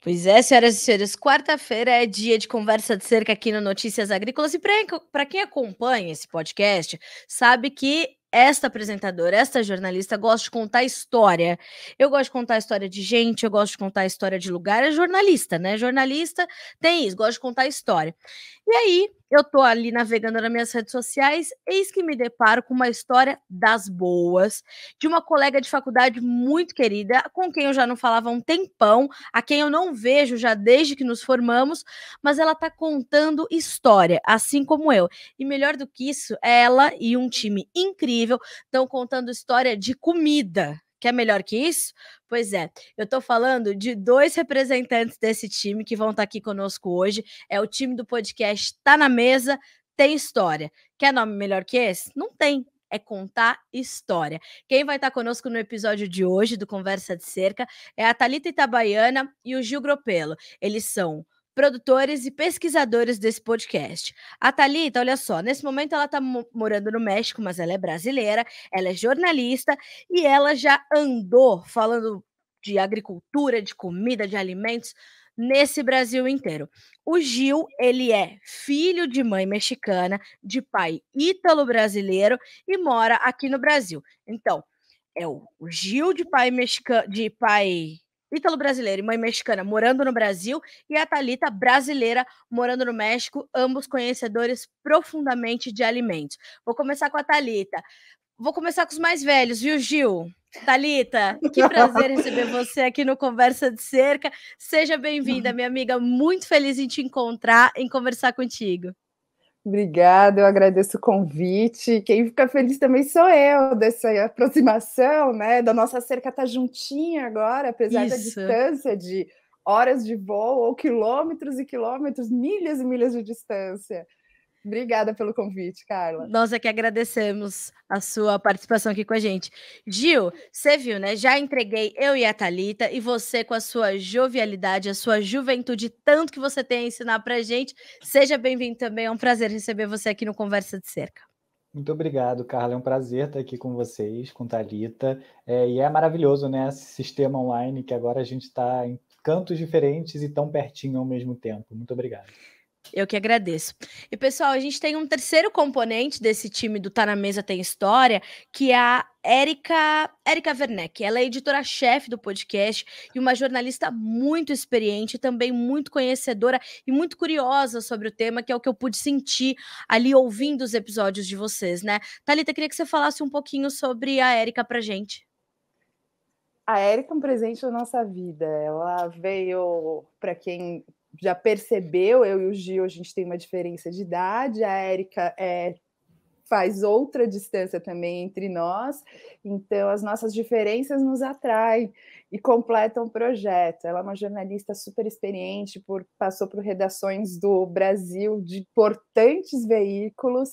Pois é, senhoras e senhores, quarta-feira é dia de conversa de cerca aqui no Notícias Agrícolas. E para quem acompanha esse podcast, sabe que esta apresentadora, esta jornalista, gosta de contar história. Eu gosto de contar história de gente, eu gosto de contar história de lugar. É jornalista, né? Jornalista tem isso, gosta de contar história. E aí, eu tô ali navegando nas minhas redes sociais, eis que me deparo com uma história das boas, de uma colega de faculdade muito querida, com quem eu já não falava há um tempão, a quem eu não vejo já desde que nos formamos, mas ela tá contando história, assim como eu. E melhor do que isso, ela e um time incrível estão contando história de comida. Quer é melhor que isso? Pois é, eu estou falando de dois representantes desse time que vão estar tá aqui conosco hoje. É o time do podcast Tá na Mesa, tem história. Quer nome melhor que esse? Não tem. É contar história. Quem vai estar tá conosco no episódio de hoje do Conversa de Cerca é a Talita Itabaiana e o Gil Gropelo. Eles são produtores e pesquisadores desse podcast. A Thalita, olha só, nesse momento ela está morando no México, mas ela é brasileira, ela é jornalista e ela já andou falando de agricultura, de comida, de alimentos nesse Brasil inteiro. O Gil, ele é filho de mãe mexicana, de pai ítalo-brasileiro e mora aqui no Brasil. Então, é o Gil de pai mexicano, de pai ítalo-brasileira e mãe mexicana morando no Brasil, e a Thalita, brasileira, morando no México, ambos conhecedores profundamente de alimentos. Vou começar com a Thalita. Vou começar com os mais velhos, viu, Gil? Talita, que prazer receber você aqui no Conversa de Cerca. Seja bem-vinda, uhum. minha amiga. Muito feliz em te encontrar, em conversar contigo. Obrigada, eu agradeço o convite. Quem fica feliz também sou eu, dessa aproximação, né? Da nossa cerca estar tá juntinha agora, apesar Isso. da distância de horas de voo ou quilômetros e quilômetros, milhas e milhas de distância. Obrigada pelo convite, Carla. Nós é que agradecemos a sua participação aqui com a gente. Gil, você viu, né? Já entreguei eu e a Talita e você com a sua jovialidade, a sua juventude, tanto que você tem a ensinar pra gente. Seja bem-vindo também, é um prazer receber você aqui no Conversa de Cerca. Muito obrigado, Carla. É um prazer estar aqui com vocês, com Talita. É, e é maravilhoso, né? Esse sistema online que agora a gente está em cantos diferentes e tão pertinho ao mesmo tempo. Muito obrigado. Eu que agradeço. E pessoal, a gente tem um terceiro componente desse time do Tá na Mesa Tem História, que é a Érica, Érica Werneck. Ela é editora-chefe do podcast e uma jornalista muito experiente, também muito conhecedora e muito curiosa sobre o tema, que é o que eu pude sentir ali ouvindo os episódios de vocês, né? Talita, queria que você falasse um pouquinho sobre a Érica pra gente. A Érica é um presente da nossa vida. Ela veio, para quem já percebeu, eu e o Gil, a gente tem uma diferença de idade, a Érica é, faz outra distância também entre nós, então as nossas diferenças nos atraem e completam o projeto. Ela é uma jornalista super experiente, por, passou por redações do Brasil de importantes veículos,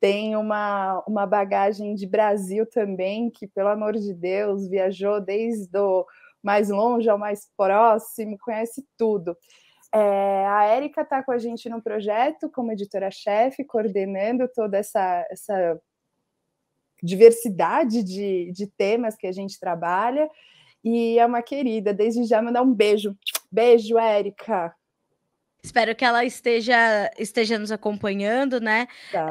tem uma, uma bagagem de Brasil também, que, pelo amor de Deus, viajou desde o mais longe ao mais próximo, conhece tudo. É, a Érica está com a gente no projeto como editora-chefe, coordenando toda essa, essa diversidade de, de temas que a gente trabalha. E é uma querida, desde já mandar um beijo. Beijo, Érica! Espero que ela esteja esteja nos acompanhando, né? Tá,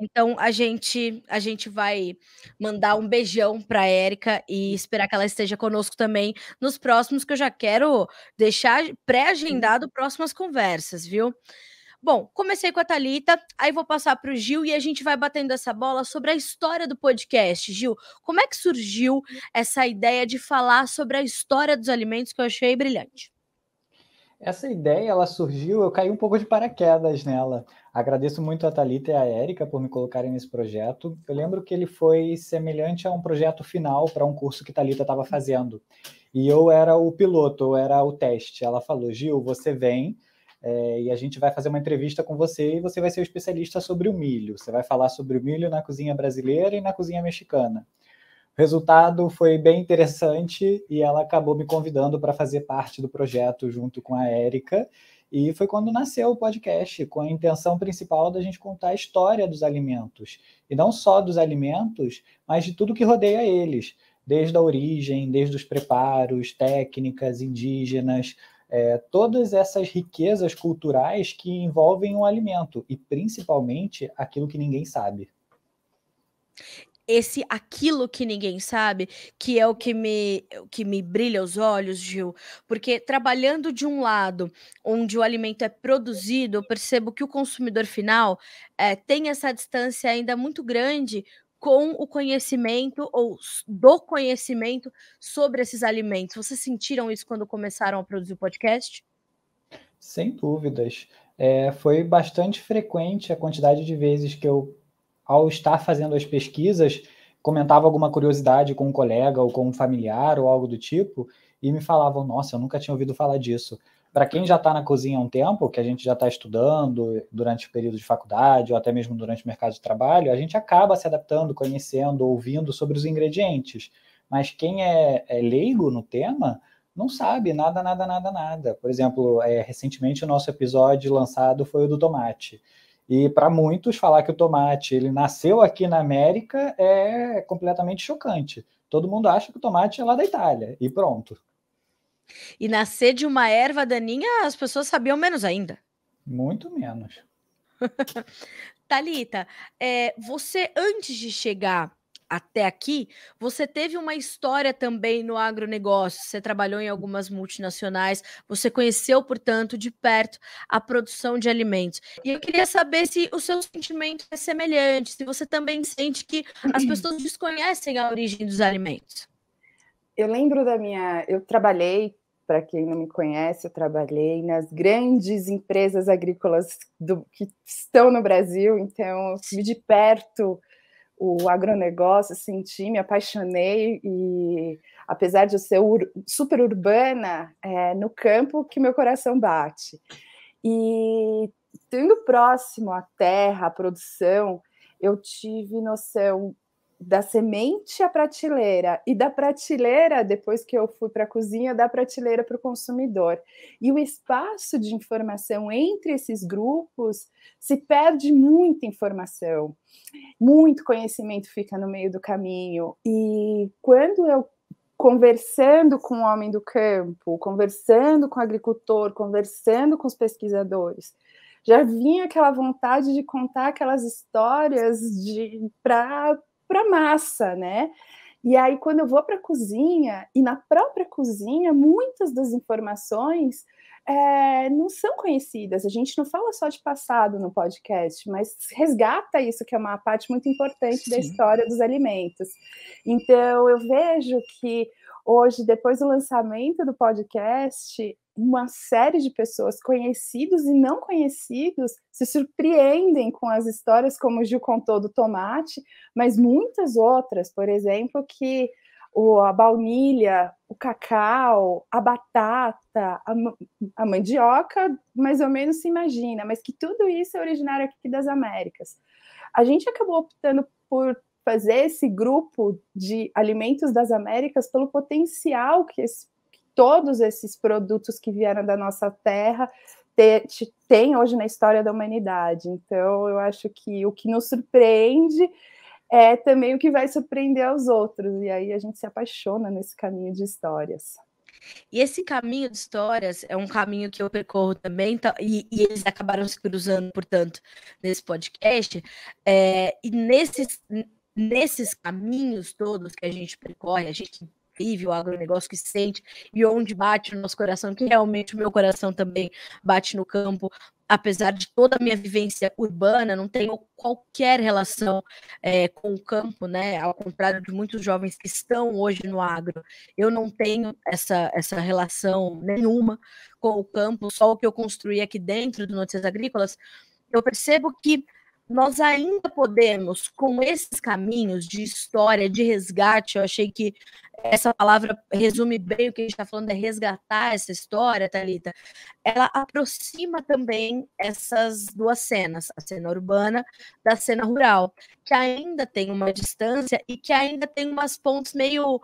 então a gente a gente vai mandar um beijão para Érica e esperar que ela esteja conosco também nos próximos que eu já quero deixar pré-agendado próximas conversas, viu? Bom, comecei com a Talita, aí vou passar para o Gil e a gente vai batendo essa bola sobre a história do podcast. Gil, como é que surgiu hum. essa ideia de falar sobre a história dos alimentos que eu achei brilhante? Essa ideia ela surgiu, eu caí um pouco de paraquedas nela. Agradeço muito a Talita e a Érica por me colocarem nesse projeto. Eu lembro que ele foi semelhante a um projeto final para um curso que Talita estava fazendo. E eu era o piloto, eu era o teste. Ela falou: "Gil, você vem é, e a gente vai fazer uma entrevista com você e você vai ser o especialista sobre o milho. Você vai falar sobre o milho na cozinha brasileira e na cozinha mexicana." resultado foi bem interessante e ela acabou me convidando para fazer parte do projeto junto com a Érica. E foi quando nasceu o podcast, com a intenção principal da gente contar a história dos alimentos. E não só dos alimentos, mas de tudo que rodeia eles, desde a origem, desde os preparos, técnicas indígenas, é, todas essas riquezas culturais que envolvem o um alimento, e principalmente aquilo que ninguém sabe esse aquilo que ninguém sabe, que é o que me, que me brilha os olhos, Gil, porque trabalhando de um lado onde o alimento é produzido, eu percebo que o consumidor final é, tem essa distância ainda muito grande com o conhecimento ou do conhecimento sobre esses alimentos. Vocês sentiram isso quando começaram a produzir o podcast? Sem dúvidas. É, foi bastante frequente a quantidade de vezes que eu ao estar fazendo as pesquisas, comentava alguma curiosidade com um colega ou com um familiar ou algo do tipo, e me falavam: Nossa, eu nunca tinha ouvido falar disso. Para quem já está na cozinha há um tempo, que a gente já está estudando durante o período de faculdade ou até mesmo durante o mercado de trabalho, a gente acaba se adaptando, conhecendo, ouvindo sobre os ingredientes. Mas quem é, é leigo no tema não sabe nada, nada, nada, nada. Por exemplo, é, recentemente o nosso episódio lançado foi o do tomate. E para muitos, falar que o tomate ele nasceu aqui na América é completamente chocante. Todo mundo acha que o tomate é lá da Itália e pronto. E nascer de uma erva daninha, as pessoas sabiam menos ainda. Muito menos. Talita, é, você antes de chegar até aqui, você teve uma história também no agronegócio, você trabalhou em algumas multinacionais, você conheceu, portanto, de perto a produção de alimentos. E eu queria saber se o seu sentimento é semelhante, se você também sente que as pessoas desconhecem a origem dos alimentos. Eu lembro da minha. Eu trabalhei, para quem não me conhece, eu trabalhei nas grandes empresas agrícolas do, que estão no Brasil, então eu de perto o agronegócio, senti, me apaixonei e apesar de eu ser ur super urbana, é no campo que meu coração bate. E tendo próximo à terra, à produção, eu tive noção da semente à prateleira e da prateleira, depois que eu fui para a cozinha, da prateleira para o consumidor. E o espaço de informação entre esses grupos se perde muita informação, muito conhecimento fica no meio do caminho. E quando eu conversando com o homem do campo, conversando com o agricultor, conversando com os pesquisadores, já vinha aquela vontade de contar aquelas histórias de para para massa, né? E aí, quando eu vou para a cozinha, e na própria cozinha, muitas das informações é, não são conhecidas. A gente não fala só de passado no podcast, mas resgata isso, que é uma parte muito importante Sim. da história dos alimentos. Então, eu vejo que hoje, depois do lançamento do podcast, uma série de pessoas, conhecidos e não conhecidos, se surpreendem com as histórias, como o Gil contou do tomate, mas muitas outras, por exemplo, que o, a baunilha, o cacau, a batata, a, a mandioca, mais ou menos se imagina, mas que tudo isso é originário aqui das Américas. A gente acabou optando por fazer esse grupo de alimentos das Américas pelo potencial que esse todos esses produtos que vieram da nossa terra têm tem hoje na história da humanidade. Então, eu acho que o que nos surpreende é também o que vai surpreender aos outros. E aí a gente se apaixona nesse caminho de histórias. E esse caminho de histórias é um caminho que eu percorro também, tá, e, e eles acabaram se cruzando, portanto, nesse podcast. É, e nesses, nesses caminhos todos que a gente percorre, a gente vive, o agronegócio que sente e onde bate o nosso coração, que realmente o meu coração também bate no campo. Apesar de toda a minha vivência urbana, não tenho qualquer relação é, com o campo, né? Ao contrário de muitos jovens que estão hoje no agro, eu não tenho essa, essa relação nenhuma com o campo, só o que eu construí aqui dentro do Notícias Agrícolas. Eu percebo que nós ainda podemos, com esses caminhos de história, de resgate, eu achei que essa palavra resume bem o que a gente está falando, é resgatar essa história, Thalita. Ela aproxima também essas duas cenas, a cena urbana da cena rural, que ainda tem uma distância e que ainda tem umas pontes meio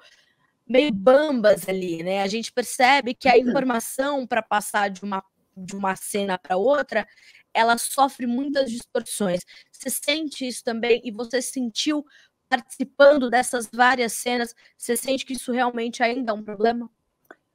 meio bambas ali, né? A gente percebe que a uhum. informação para passar de uma de uma cena para outra, ela sofre muitas distorções. Você sente isso também e você sentiu participando dessas várias cenas, você sente que isso realmente ainda é um problema?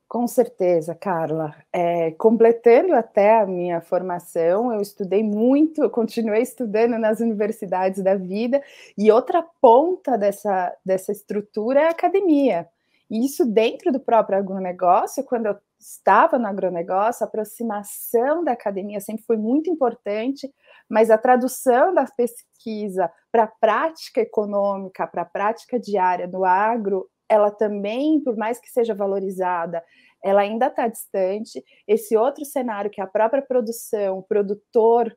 Com certeza, Carla. É, completando até a minha formação, eu estudei muito, continuei estudando nas universidades da vida, e outra ponta dessa, dessa estrutura é a academia. E isso dentro do próprio agronegócio, quando eu estava no agronegócio, a aproximação da academia sempre foi muito importante, mas a tradução da pesquisa para a prática econômica, para a prática diária do agro, ela também, por mais que seja valorizada, ela ainda está distante. Esse outro cenário, que a própria produção, o produtor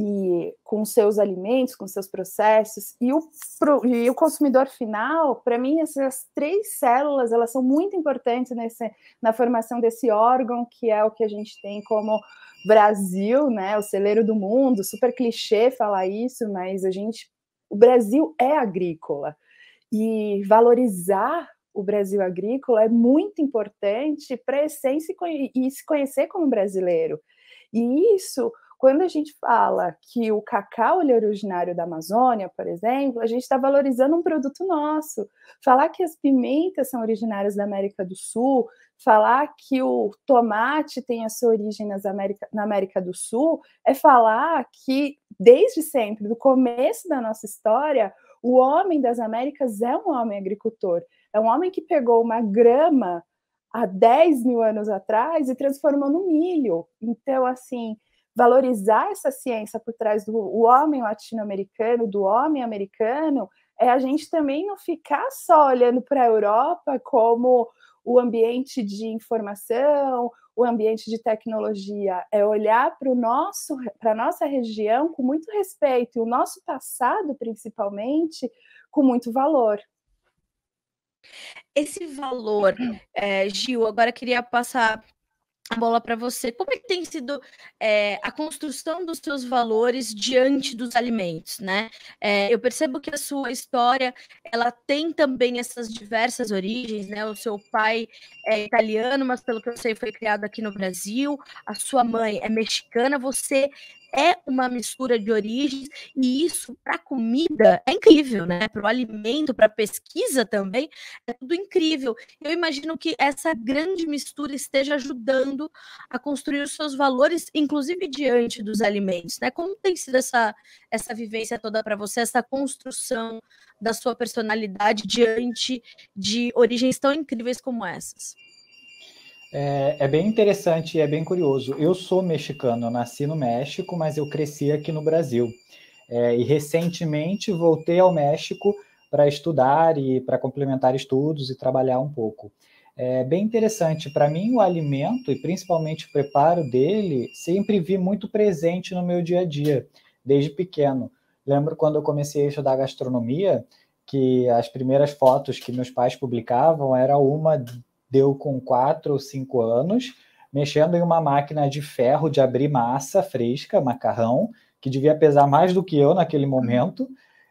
e com seus alimentos, com seus processos e o, pro, e o consumidor final, para mim essas três células elas são muito importantes nesse, na formação desse órgão que é o que a gente tem como Brasil, né, o celeiro do mundo. Super clichê falar isso, mas a gente, o Brasil é agrícola e valorizar o Brasil agrícola é muito importante para a essência e, se conhecer como brasileiro. E isso quando a gente fala que o cacau é originário da Amazônia, por exemplo, a gente está valorizando um produto nosso. Falar que as pimentas são originárias da América do Sul, falar que o tomate tem a sua origem América, na América do Sul, é falar que desde sempre, do começo da nossa história, o homem das Américas é um homem agricultor. É um homem que pegou uma grama há 10 mil anos atrás e transformou no milho. Então, assim, valorizar essa ciência por trás do homem latino-americano, do homem americano, é a gente também não ficar só olhando para a Europa como o ambiente de informação, o ambiente de tecnologia, é olhar para nosso, para nossa região com muito respeito e o nosso passado, principalmente, com muito valor. Esse valor, é, Gil, agora queria passar a bola para você. Como é que tem sido é, a construção dos seus valores diante dos alimentos, né? É, eu percebo que a sua história ela tem também essas diversas origens, né? O seu pai é italiano, mas pelo que eu sei foi criado aqui no Brasil. A sua mãe é mexicana. Você é uma mistura de origens e isso para a comida é incrível, né? Para o alimento, para a pesquisa também, é tudo incrível. Eu imagino que essa grande mistura esteja ajudando a construir os seus valores, inclusive diante dos alimentos, né? Como tem sido essa, essa vivência toda para você, essa construção da sua personalidade diante de origens tão incríveis como essas? É, é, bem interessante e é bem curioso. Eu sou mexicano, eu nasci no México, mas eu cresci aqui no Brasil. É, e recentemente voltei ao México para estudar e para complementar estudos e trabalhar um pouco. É bem interessante. Para mim, o alimento e principalmente o preparo dele sempre vi muito presente no meu dia a dia, desde pequeno. Lembro quando eu comecei a estudar gastronomia, que as primeiras fotos que meus pais publicavam era uma deu com 4 ou 5 anos, mexendo em uma máquina de ferro de abrir massa fresca, macarrão, que devia pesar mais do que eu naquele uhum. momento.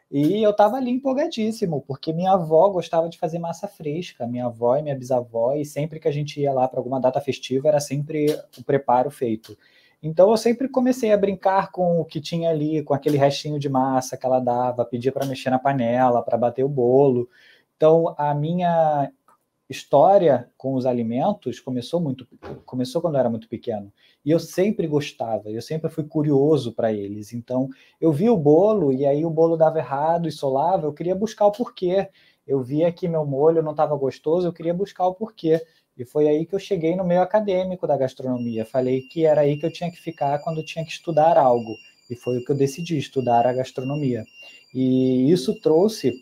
E eu estava ali empolgadíssimo, porque minha avó gostava de fazer massa fresca, minha avó e minha bisavó, e sempre que a gente ia lá para alguma data festiva era sempre o preparo feito. Então eu sempre comecei a brincar com o que tinha ali, com aquele restinho de massa que ela dava, pedia para mexer na panela, para bater o bolo. Então a minha história com os alimentos começou muito começou quando eu era muito pequeno e eu sempre gostava eu sempre fui curioso para eles então eu via o bolo e aí o bolo dava errado e solava eu queria buscar o porquê eu via que meu molho não estava gostoso eu queria buscar o porquê e foi aí que eu cheguei no meio acadêmico da gastronomia falei que era aí que eu tinha que ficar quando tinha que estudar algo e foi o que eu decidi estudar a gastronomia e isso trouxe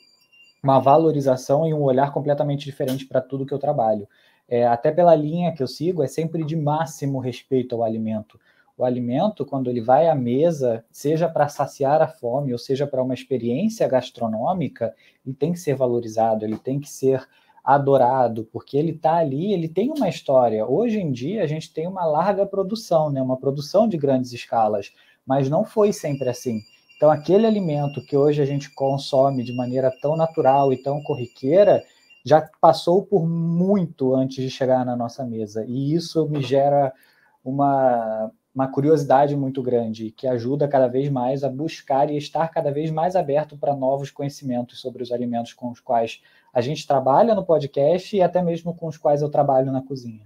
uma valorização e um olhar completamente diferente para tudo que eu trabalho. É, até pela linha que eu sigo, é sempre de máximo respeito ao alimento. O alimento, quando ele vai à mesa, seja para saciar a fome ou seja para uma experiência gastronômica, ele tem que ser valorizado, ele tem que ser adorado, porque ele está ali, ele tem uma história. Hoje em dia, a gente tem uma larga produção, né? uma produção de grandes escalas, mas não foi sempre assim. Então, aquele alimento que hoje a gente consome de maneira tão natural e tão corriqueira já passou por muito antes de chegar na nossa mesa. E isso me gera uma, uma curiosidade muito grande, que ajuda cada vez mais a buscar e estar cada vez mais aberto para novos conhecimentos sobre os alimentos com os quais a gente trabalha no podcast e até mesmo com os quais eu trabalho na cozinha.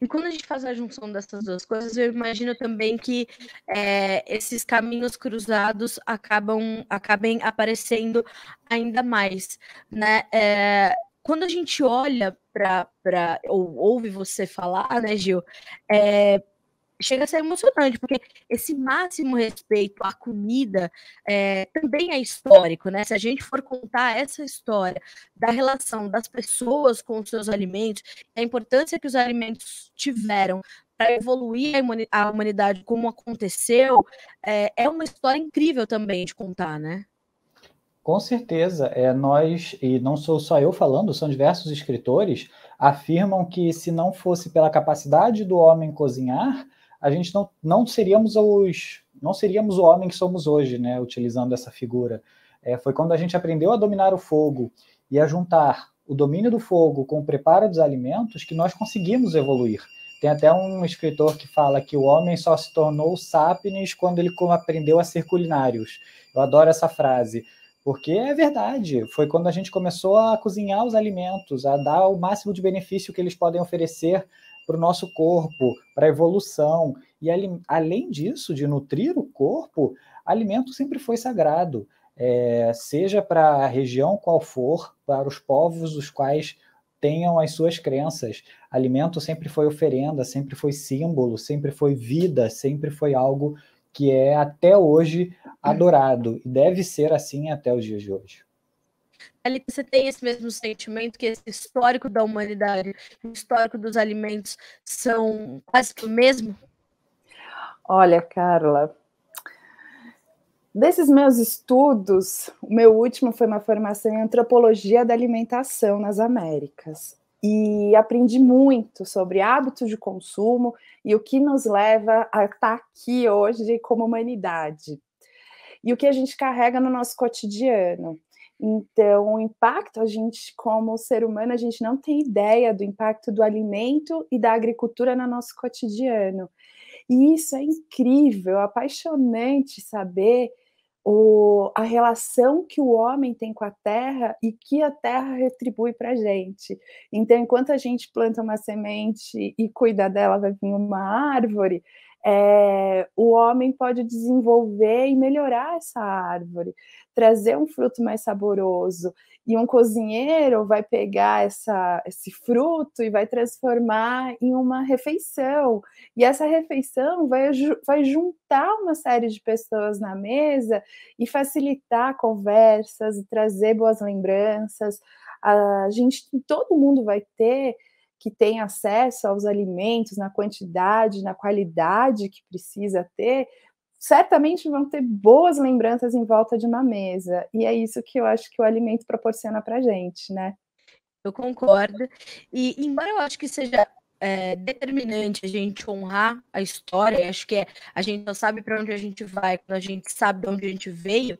E quando a gente faz a junção dessas duas coisas, eu imagino também que é, esses caminhos cruzados acabam acabem aparecendo ainda mais, né? É, quando a gente olha para ou ouve você falar, né, Gil, é, chega a ser emocionante, porque esse máximo respeito à comida é, também é histórico, né? Se a gente for contar essa história da relação das pessoas com os seus alimentos, a importância que os alimentos tiveram para evoluir a humanidade como aconteceu, é, é uma história incrível também de contar, né? Com certeza, é, nós, e não sou só eu falando, são diversos escritores, afirmam que se não fosse pela capacidade do homem cozinhar, a gente não, não seríamos os não seríamos o homem que somos hoje, né? Utilizando essa figura, é, foi quando a gente aprendeu a dominar o fogo e a juntar o domínio do fogo com o preparo dos alimentos que nós conseguimos evoluir. Tem até um escritor que fala que o homem só se tornou sapiens quando ele aprendeu a ser culinários. Eu adoro essa frase, porque é verdade. Foi quando a gente começou a cozinhar os alimentos, a dar o máximo de benefício que eles podem oferecer para o nosso corpo, para a evolução. E além disso, de nutrir o corpo, alimento sempre foi sagrado, é, seja para a região qual for, para os povos os quais tenham as suas crenças. Alimento sempre foi oferenda, sempre foi símbolo, sempre foi vida, sempre foi algo que é até hoje adorado e deve ser assim até os dias de hoje ali você tem esse mesmo sentimento que esse histórico da humanidade, o histórico dos alimentos são quase que o mesmo? Olha, Carla, desses meus estudos, o meu último foi uma formação em antropologia da alimentação nas Américas. E aprendi muito sobre hábitos de consumo e o que nos leva a estar aqui hoje como humanidade. E o que a gente carrega no nosso cotidiano. Então, o impacto, a gente, como ser humano, a gente não tem ideia do impacto do alimento e da agricultura no nosso cotidiano. E isso é incrível, é apaixonante saber o, a relação que o homem tem com a terra e que a terra retribui para a gente. Então, enquanto a gente planta uma semente e cuida dela, vai vir uma árvore, é, o homem pode desenvolver e melhorar essa árvore, trazer um fruto mais saboroso. E um cozinheiro vai pegar essa, esse fruto e vai transformar em uma refeição. E essa refeição vai, vai juntar uma série de pessoas na mesa e facilitar conversas, trazer boas lembranças. A gente, todo mundo vai ter que tem acesso aos alimentos na quantidade, na qualidade que precisa ter, certamente vão ter boas lembranças em volta de uma mesa. E é isso que eu acho que o alimento proporciona para gente, né? Eu concordo. E embora eu acho que seja é, determinante a gente honrar a história, acho que é, a gente não sabe para onde a gente vai, quando a gente sabe de onde a gente veio,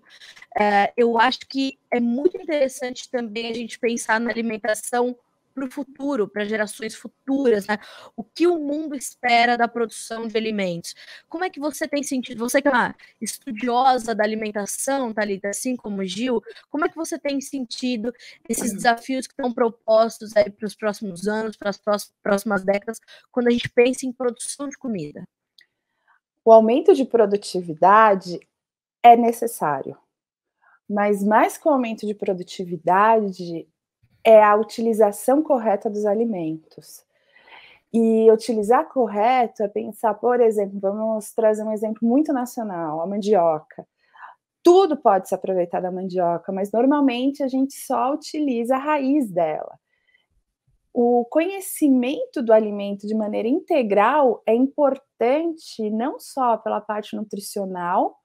é, eu acho que é muito interessante também a gente pensar na alimentação para o futuro, para gerações futuras, né? O que o mundo espera da produção de alimentos? Como é que você tem sentido? Você que é uma estudiosa da alimentação, Thalita, tá assim como Gil, como é que você tem sentido esses desafios que estão propostos aí para os próximos anos, para as próximas décadas, quando a gente pensa em produção de comida? O aumento de produtividade é necessário. Mas mais que o aumento de produtividade, é a utilização correta dos alimentos. E utilizar correto é pensar, por exemplo, vamos trazer um exemplo muito nacional, a mandioca. Tudo pode se aproveitar da mandioca, mas normalmente a gente só utiliza a raiz dela. O conhecimento do alimento de maneira integral é importante não só pela parte nutricional,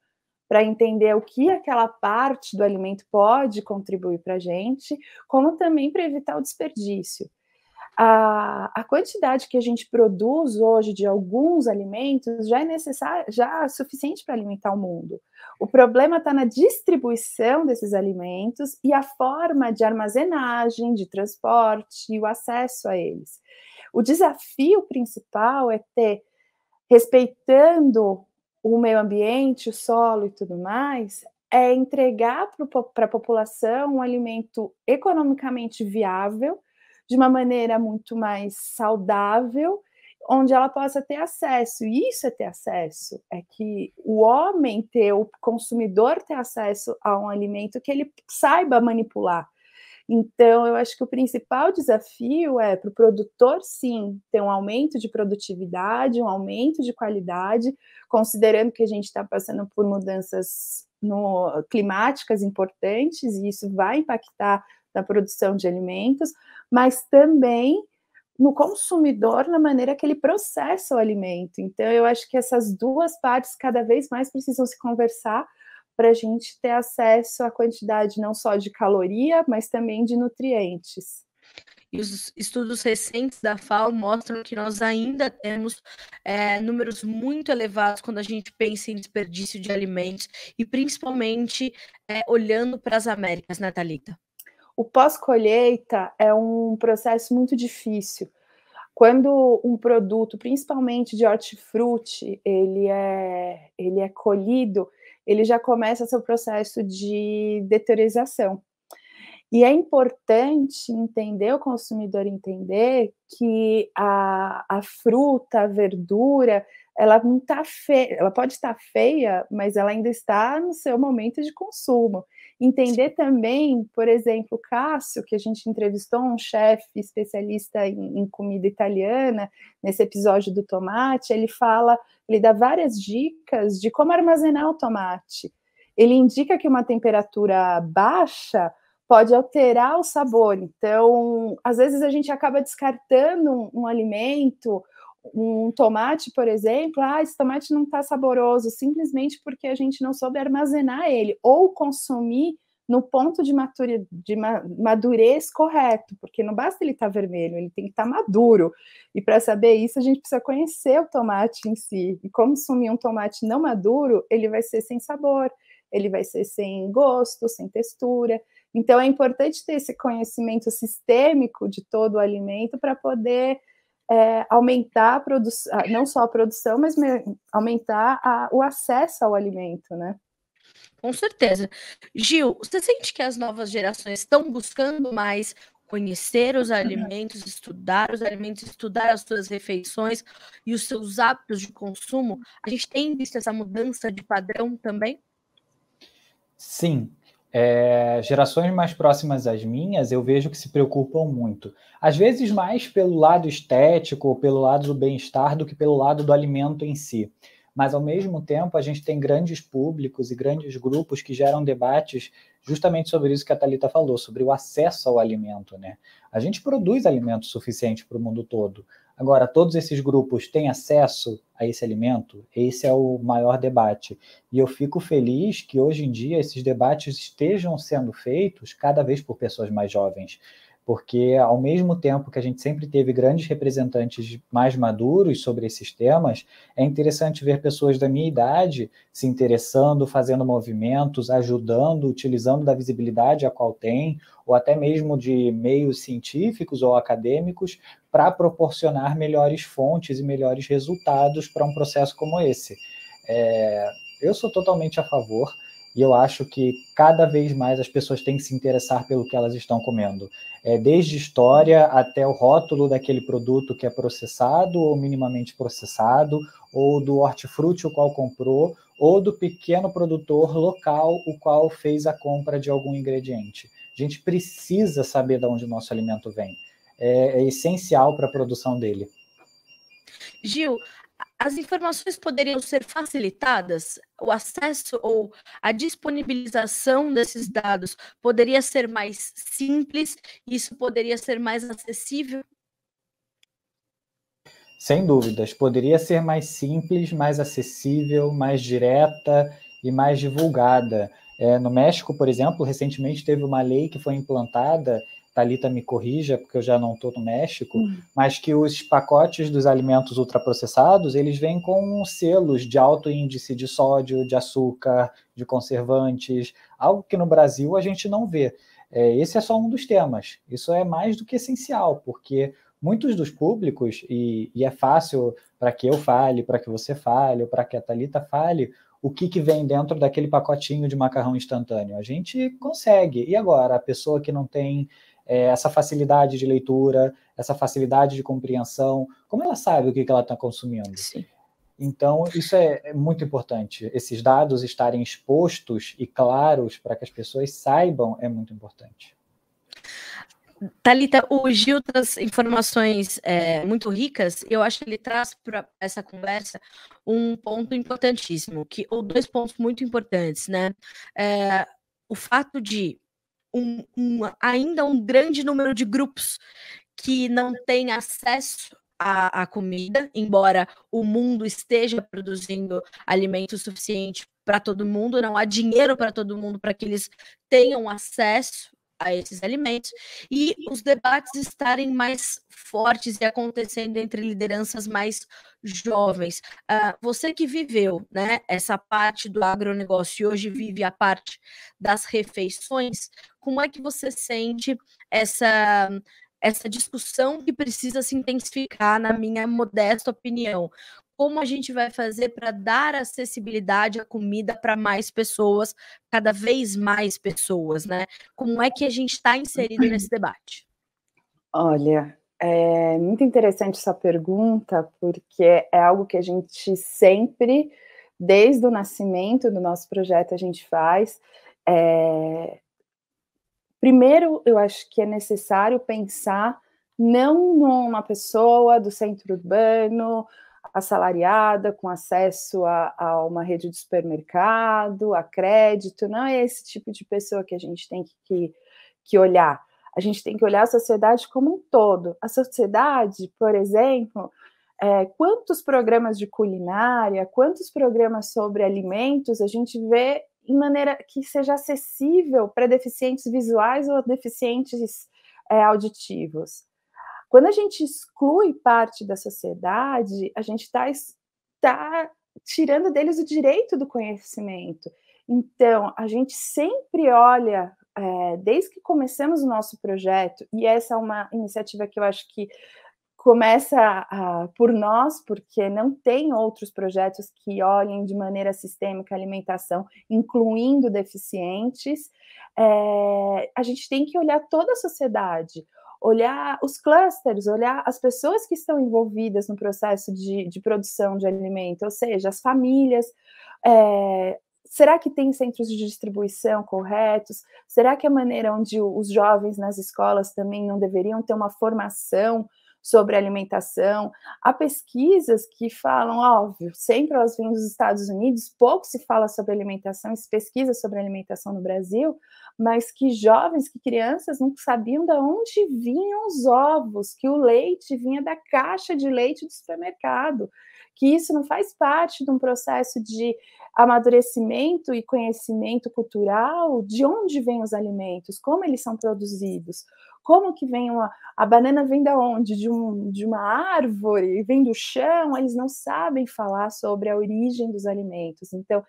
para entender o que aquela parte do alimento pode contribuir para a gente, como também para evitar o desperdício. A, a, quantidade que a gente produz hoje de alguns alimentos já é necessária, já é suficiente para alimentar o mundo. O problema está na distribuição desses alimentos e a forma de armazenagem, de transporte e o acesso a eles. O desafio principal é ter, respeitando o meio ambiente, o solo e tudo mais, é entregar para a população um alimento economicamente viável, de uma maneira muito mais saudável, onde ela possa ter acesso. E isso é ter acesso, é que o homem ter, o consumidor ter acesso a um alimento que ele saiba manipular, então, eu acho que o principal desafio é para o produtor, sim, ter um aumento de produtividade, um aumento de qualidade, considerando que a gente está passando por mudanças no, climáticas importantes, e isso vai impactar na produção de alimentos, mas também no consumidor, na maneira que ele processa o alimento. Então, eu acho que essas duas partes cada vez mais precisam se conversar para a gente ter acesso à quantidade não só de caloria, mas também de nutrientes. E os estudos recentes da FAO mostram que nós ainda temos é, números muito elevados quando a gente pensa em desperdício de alimentos, e principalmente é, olhando para as Américas, Natalita. Né, o pós-colheita é um processo muito difícil. Quando um produto, principalmente de hortifruti, ele é, ele é colhido, ele já começa seu processo de deteriorização. E é importante entender, o consumidor entender, que a, a fruta, a verdura, ela não está feia, ela pode estar feia, mas ela ainda está no seu momento de consumo. Entender também, por exemplo, Cássio, que a gente entrevistou, um chefe especialista em, em comida italiana, nesse episódio do tomate, ele fala, ele dá várias dicas de como armazenar o tomate. Ele indica que uma temperatura baixa pode alterar o sabor. Então, às vezes a gente acaba descartando um, um alimento um tomate, por exemplo, ah, esse tomate não está saboroso, simplesmente porque a gente não soube armazenar ele ou consumir no ponto de, matura, de madurez correto, porque não basta ele estar tá vermelho, ele tem que estar tá maduro. E para saber isso, a gente precisa conhecer o tomate em si. E como consumir um tomate não maduro, ele vai ser sem sabor, ele vai ser sem gosto, sem textura. Então é importante ter esse conhecimento sistêmico de todo o alimento para poder é, aumentar a produção, ah, não só a produção, mas aumentar a, o acesso ao alimento, né? Com certeza. Gil, você sente que as novas gerações estão buscando mais conhecer os alimentos, estudar os alimentos, estudar as suas refeições e os seus hábitos de consumo? A gente tem visto essa mudança de padrão também? Sim é, gerações mais próximas às minhas, eu vejo que se preocupam muito. Às vezes, mais pelo lado estético ou pelo lado do bem-estar do que pelo lado do alimento em si. Mas, ao mesmo tempo, a gente tem grandes públicos e grandes grupos que geram debates justamente sobre isso que a Thalita falou, sobre o acesso ao alimento. Né? A gente produz alimento suficiente para o mundo todo. Agora, todos esses grupos têm acesso a esse alimento? Esse é o maior debate. E eu fico feliz que hoje em dia esses debates estejam sendo feitos cada vez por pessoas mais jovens porque ao mesmo tempo que a gente sempre teve grandes representantes mais maduros sobre esses temas, é interessante ver pessoas da minha idade se interessando, fazendo movimentos, ajudando, utilizando da visibilidade a qual tem, ou até mesmo de meios científicos ou acadêmicos, para proporcionar melhores fontes e melhores resultados para um processo como esse. É, eu sou totalmente a favor e eu acho que cada vez mais as pessoas têm que se interessar pelo que elas estão comendo. É, desde história até o rótulo daquele produto que é processado ou minimamente processado, ou do hortifruti o qual comprou, ou do pequeno produtor local o qual fez a compra de algum ingrediente. A gente precisa saber de onde o nosso alimento vem. é, é essencial para a produção dele. Gil, as informações poderiam ser facilitadas? O acesso ou a disponibilização desses dados poderia ser mais simples? Isso poderia ser mais acessível? Sem dúvidas, poderia ser mais simples, mais acessível, mais direta e mais divulgada. É, no México, por exemplo, recentemente teve uma lei que foi implantada Talita me corrija, porque eu já não estou no México, uhum. mas que os pacotes dos alimentos ultraprocessados, eles vêm com selos de alto índice de sódio, de açúcar, de conservantes, algo que no Brasil a gente não vê. É, esse é só um dos temas. Isso é mais do que essencial, porque muitos dos públicos, e, e é fácil para que eu fale, para que você fale, para que a Talita fale, o que, que vem dentro daquele pacotinho de macarrão instantâneo. A gente consegue. E agora, a pessoa que não tem é, essa facilidade de leitura, essa facilidade de compreensão, como ela sabe o que, que ela está consumindo? Sim. Então, isso é, é muito importante. Esses dados estarem expostos e claros para que as pessoas saibam é muito importante. Talita, o Gil das informações é, muito ricas, eu acho que ele traz para essa conversa um ponto importantíssimo, que ou dois pontos muito importantes, né? É, o fato de um, um, ainda um grande número de grupos que não têm acesso à, à comida, embora o mundo esteja produzindo alimento suficiente para todo mundo, não há dinheiro para todo mundo para que eles tenham acesso a esses alimentos e os debates estarem mais fortes e acontecendo entre lideranças mais jovens. Uh, você que viveu né, essa parte do agronegócio e hoje vive a parte das refeições, como é que você sente essa, essa discussão que precisa se intensificar, na minha modesta opinião? Como a gente vai fazer para dar acessibilidade à comida para mais pessoas, cada vez mais pessoas, né? Como é que a gente está inserido nesse uhum. debate? Olha, é muito interessante essa pergunta, porque é algo que a gente sempre, desde o nascimento do nosso projeto, a gente faz. É... Primeiro, eu acho que é necessário pensar não numa pessoa do centro urbano, assalariada, com acesso a, a, uma rede de supermercado, a crédito, não é esse tipo de pessoa que a gente tem que, que, que olhar. A gente tem que olhar a sociedade como um todo. A sociedade, por exemplo, é, quantos programas de culinária, quantos programas sobre alimentos a gente vê em maneira que seja acessível para deficientes visuais ou deficientes é, auditivos. Quando a gente exclui parte da sociedade, a gente está tá tirando deles o direito do conhecimento. Então, a gente sempre olha é, desde que começamos o nosso projeto, e essa é uma iniciativa que eu acho que começa ah, por nós, porque não tem outros projetos que olhem de maneira sistêmica a alimentação, incluindo deficientes. É, a gente tem que olhar toda a sociedade, olhar os clusters, olhar as pessoas que estão envolvidas no processo de, de produção de alimento, ou seja, as famílias, é, Será que tem centros de distribuição corretos? Será que é a maneira onde os jovens nas escolas também não deveriam ter uma formação sobre alimentação? Há pesquisas que falam, óbvio, sempre elas vêm dos Estados Unidos, pouco se fala sobre alimentação, se pesquisa sobre alimentação no Brasil, mas que jovens, que crianças não sabiam de onde vinham os ovos, que o leite vinha da caixa de leite do supermercado, que isso não faz parte de um processo de amadurecimento e conhecimento cultural de onde vêm os alimentos, como eles são produzidos, como que vem uma, a banana vem da onde? De, um, de uma árvore, vem do chão, eles não sabem falar sobre a origem dos alimentos. Então,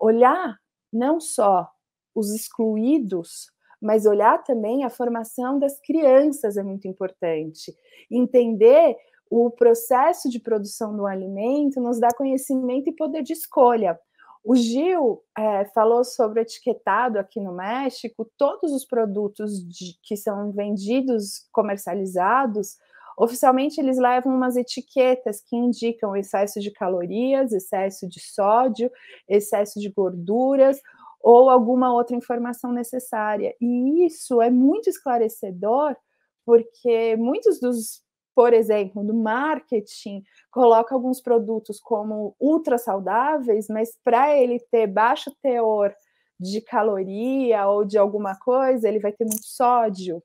olhar não só os excluídos, mas olhar também a formação das crianças é muito importante. Entender o processo de produção do alimento nos dá conhecimento e poder de escolha. O Gil é, falou sobre o etiquetado aqui no México. Todos os produtos de, que são vendidos, comercializados, oficialmente eles levam umas etiquetas que indicam excesso de calorias, excesso de sódio, excesso de gorduras ou alguma outra informação necessária. E isso é muito esclarecedor, porque muitos dos por exemplo, no marketing, coloca alguns produtos como ultra saudáveis, mas para ele ter baixo teor de caloria ou de alguma coisa, ele vai ter muito sódio.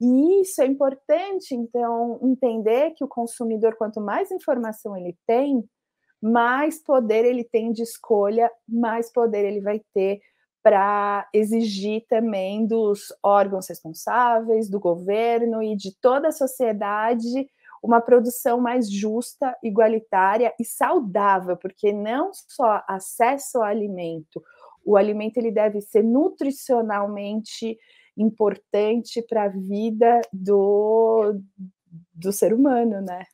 E isso é importante, então, entender que o consumidor, quanto mais informação ele tem, mais poder ele tem de escolha, mais poder ele vai ter para exigir também dos órgãos responsáveis, do governo e de toda a sociedade uma produção mais justa, igualitária e saudável, porque não só acesso ao alimento, o alimento ele deve ser nutricionalmente importante para a vida do, do ser humano, né?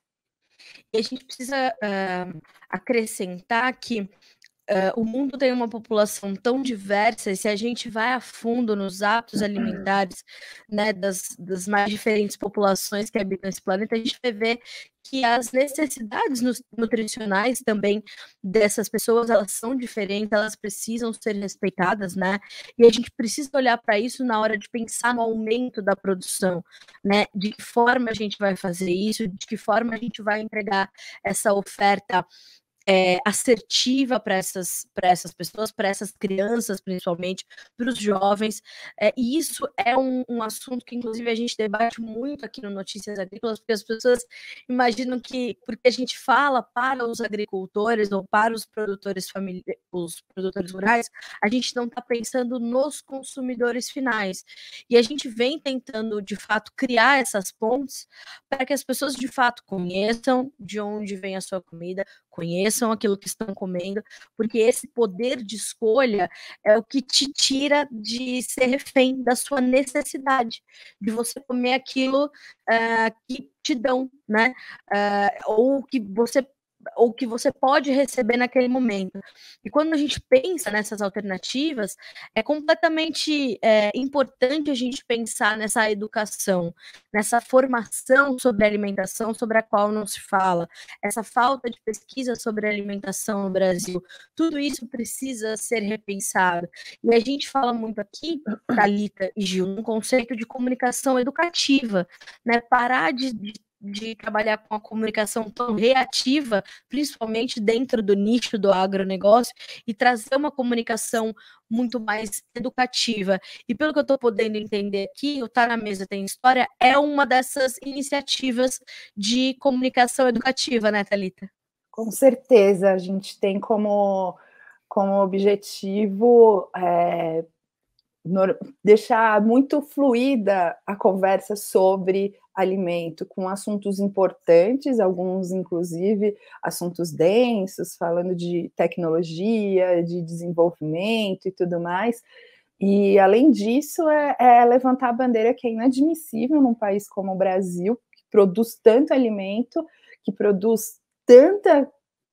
E a gente precisa uh, acrescentar que Uh, o mundo tem uma população tão diversa, e se a gente vai a fundo nos hábitos uhum. alimentares né, das, das mais diferentes populações que habitam esse planeta, a gente vai ver que as necessidades nutricionais também dessas pessoas elas são diferentes, elas precisam ser respeitadas, né? E a gente precisa olhar para isso na hora de pensar no aumento da produção, né? De que forma a gente vai fazer isso, de que forma a gente vai entregar essa oferta é, assertiva para essas, essas pessoas, para essas crianças, principalmente, para os jovens. É, e isso é um, um, assunto que, inclusive, a gente debate muito aqui no Notícias Agrícolas, porque as pessoas imaginam que, porque a gente fala para os agricultores ou para os produtores, familiares os produtores rurais, a gente não está pensando nos consumidores finais. E a gente vem tentando, de fato, criar essas pontes para que as pessoas, de fato, conheçam de onde vem a sua comida, conheçam aquilo que estão comendo, porque esse poder de escolha é o que te tira de ser refém da sua necessidade, de você comer aquilo uh, que te dão, né? Uh, ou que você ou que você pode receber naquele momento. E quando a gente pensa nessas alternativas, é completamente é, importante a gente pensar nessa educação, nessa formação sobre alimentação sobre a qual não se fala, essa falta de pesquisa sobre alimentação no Brasil. Tudo isso precisa ser repensado. E a gente fala muito aqui, Thalita e Gil, um conceito de comunicação educativa, né? Parar de, de de trabalhar com a comunicação tão reativa, principalmente dentro do nicho do agronegócio, e trazer uma comunicação muito mais educativa. E pelo que eu estou podendo entender aqui, o Tá na Mesa Tem História é uma dessas iniciativas de comunicação educativa, né, Thalita? Com certeza, a gente tem como, como objetivo é, deixar muito fluida a conversa sobre alimento com assuntos importantes, alguns inclusive assuntos densos, falando de tecnologia, de desenvolvimento e tudo mais. E além disso, é, é levantar a bandeira que é inadmissível num país como o Brasil, que produz tanto alimento, que produz tanta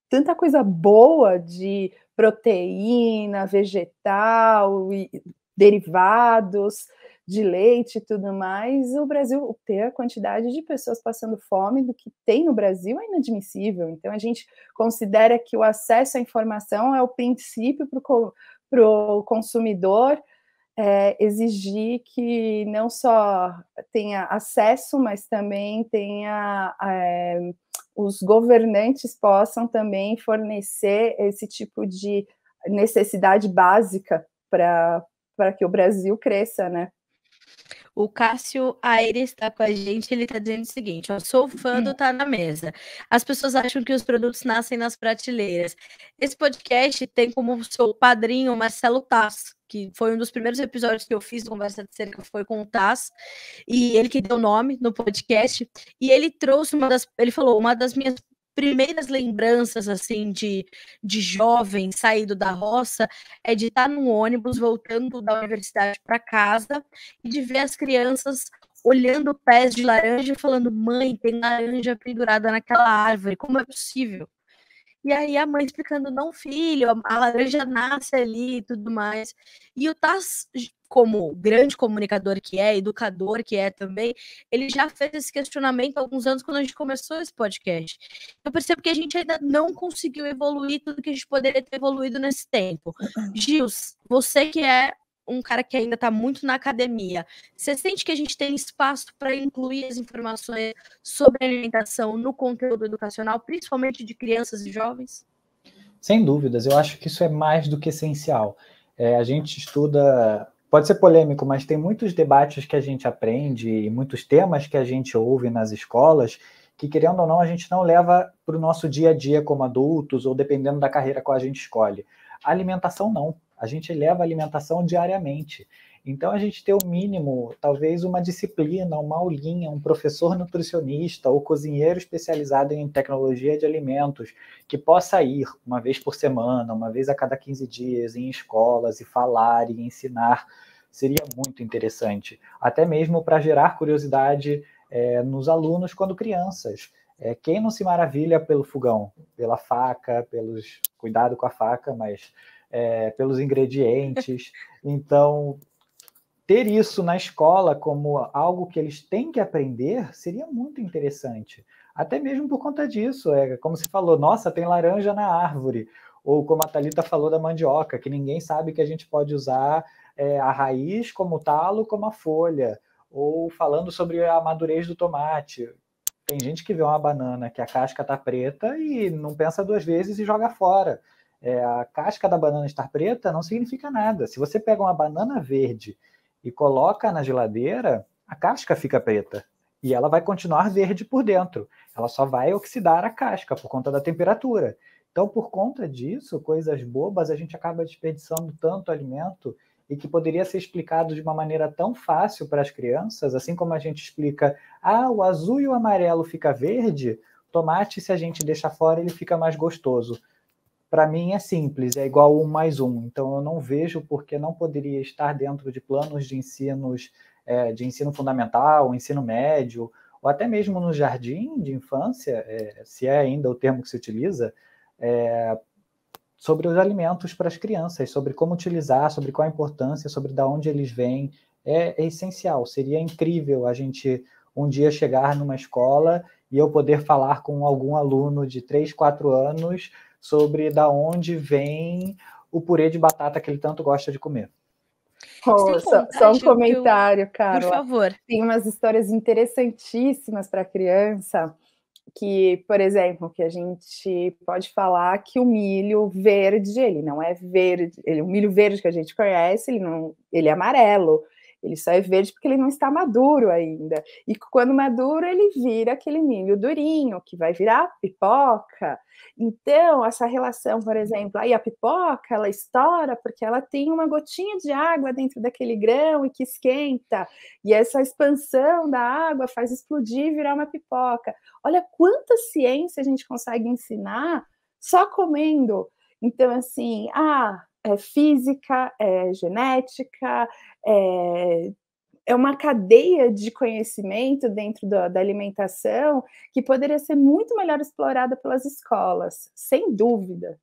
tanta coisa boa de proteína, vegetal e derivados, de leite e tudo mais, o Brasil ter a quantidade de pessoas passando fome do que tem no Brasil é inadmissível. Então a gente considera que o acesso à informação é o princípio para o consumidor é, exigir que não só tenha acesso, mas também tenha é, os governantes possam também fornecer esse tipo de necessidade básica para que o Brasil cresça, né? O Cássio Aires está com a gente, ele está dizendo o seguinte: ó, sou fã do hum. Tá na Mesa. As pessoas acham que os produtos nascem nas prateleiras. Esse podcast tem como seu padrinho Marcelo Tass, que foi um dos primeiros episódios que eu fiz do Conversa de Cerca, foi com o Taz, e ele que deu nome no podcast, e ele trouxe uma das, ele falou, uma das minhas primeiras lembranças assim de, de jovem saído da roça é de estar num ônibus voltando da universidade para casa e de ver as crianças olhando pés de laranja e falando: "Mãe, tem laranja pendurada naquela árvore, como é possível?" E aí a mãe explicando: "Não, filho, a laranja nasce ali e tudo mais". E o Tass como grande comunicador que é, educador que é também, ele já fez esse questionamento há alguns anos quando a gente começou esse podcast. Eu percebo que a gente ainda não conseguiu evoluir tudo que a gente poderia ter evoluído nesse tempo. Gils, você que é um cara que ainda está muito na academia. Você sente que a gente tem espaço para incluir as informações sobre alimentação no conteúdo educacional, principalmente de crianças e jovens? Sem dúvidas, eu acho que isso é mais do que essencial. É, a gente estuda pode ser polêmico, mas tem muitos debates que a gente aprende e muitos temas que a gente ouve nas escolas que, querendo ou não, a gente não leva para o nosso dia a dia como adultos ou dependendo da carreira qual a gente escolhe. A alimentação não. A gente leva a alimentação diariamente. Então, a gente ter o mínimo, talvez uma disciplina, uma aulinha, um professor nutricionista ou cozinheiro especializado em tecnologia de alimentos que possa ir uma vez por semana, uma vez a cada 15 dias em escolas e falar e ensinar, seria muito interessante. Até mesmo para gerar curiosidade é, nos alunos quando crianças. É, quem não se maravilha pelo fogão, pela faca, pelos cuidado com a faca, mas é, pelos ingredientes. Então, ter isso na escola como algo que eles têm que aprender seria muito interessante. Até mesmo por conta disso, é como se falou, nossa, tem laranja na árvore. Ou como a Thalita falou da mandioca, que ninguém sabe que a gente pode usar é, a raiz como talo, como a folha. Ou falando sobre a madurez do tomate. Tem gente que vê uma banana que a casca está preta e não pensa duas vezes e joga fora. É, a casca da banana estar preta não significa nada. Se você pega uma banana verde e coloca na geladeira, a casca fica preta. E ela vai continuar verde por dentro. Ela só vai oxidar a casca por conta da temperatura. Então, por conta disso, coisas bobas, a gente acaba desperdiçando tanto alimento e que poderia ser explicado de uma maneira tão fácil para as crianças, assim como a gente explica, ah, o azul e o amarelo fica verde, tomate, se a gente deixar fora, ele fica mais gostoso para mim é simples, é igual um mais um. Então eu não vejo porque não poderia estar dentro de planos de ensinos é, de ensino fundamental, ensino médio, ou até mesmo no jardim de infância, é, se é ainda o termo que se utiliza, é, sobre os alimentos para as crianças, sobre como utilizar, sobre qual a importância, sobre da onde eles vêm, é, é essencial. Seria incrível a gente um dia chegar numa escola e eu poder falar com algum aluno de 3, 4 anos sobre da onde vem o purê de batata que ele tanto gosta de comer. Oh, só, só, um comentário, eu... cara. Por favor. Tem umas histórias interessantíssimas para criança que, por exemplo, que a gente pode falar que o milho verde, ele não é verde, ele, o milho verde que a gente conhece, ele não, ele é amarelo. Ele só é verde porque ele não está maduro ainda. E quando maduro, ele vira aquele milho durinho, que vai virar pipoca. Então, essa relação, por exemplo, aí a pipoca, ela estoura porque ela tem uma gotinha de água dentro daquele grão e que esquenta. E essa expansão da água faz explodir e virar uma pipoca. Olha quanta ciência a gente consegue ensinar só comendo. Então, assim, ah, é física, é genética, é, é uma cadeia de conhecimento dentro da, da, alimentação que poderia ser muito melhor explorada pelas escolas, sem dúvida.